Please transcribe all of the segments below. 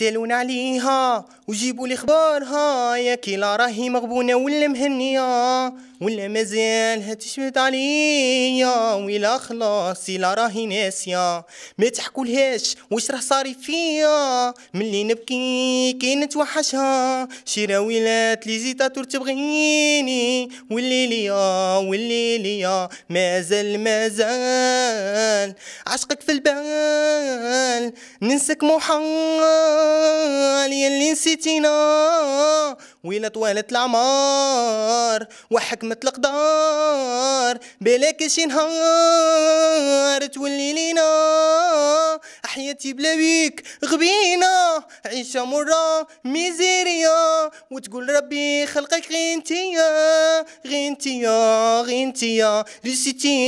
سالون عليها وجيبوا لي خبارها يا لا راهي مغبونة ولا مهنية ولا مازالها تشبت عليا ولا خلاص لا راهي ناسية ما تحكولهاش واش راه صاري فيا ملي نبكي كي نتوحشها شراويلات لي زيتاتور تبغيني ولي ليا مازال مازال عشقك في البال حال ننسك محال يلي نسيتينا ويلا طوالت العمار وحكمت القدار بلاك شي نهار تولي لينا حياتي بلا بيك غبينا عيشة مرة ميزيريا وتقول ربي خلقك غي غينتيا غي انتيا غي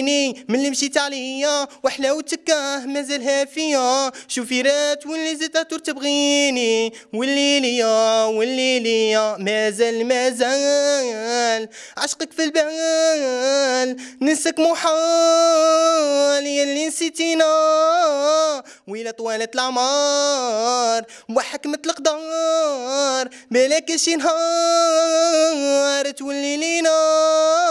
من اللي مشيت عليا وحلاوتك مازالها فيا شوفي رات واللي زدت تبغيني واللي ليا واللي ليا مازال مازال عشقك في البال ننسك محال يا اللي نسيتينا ويلا طوالت العمار وحكمت القدار بلاك شي نهار تولي لي نار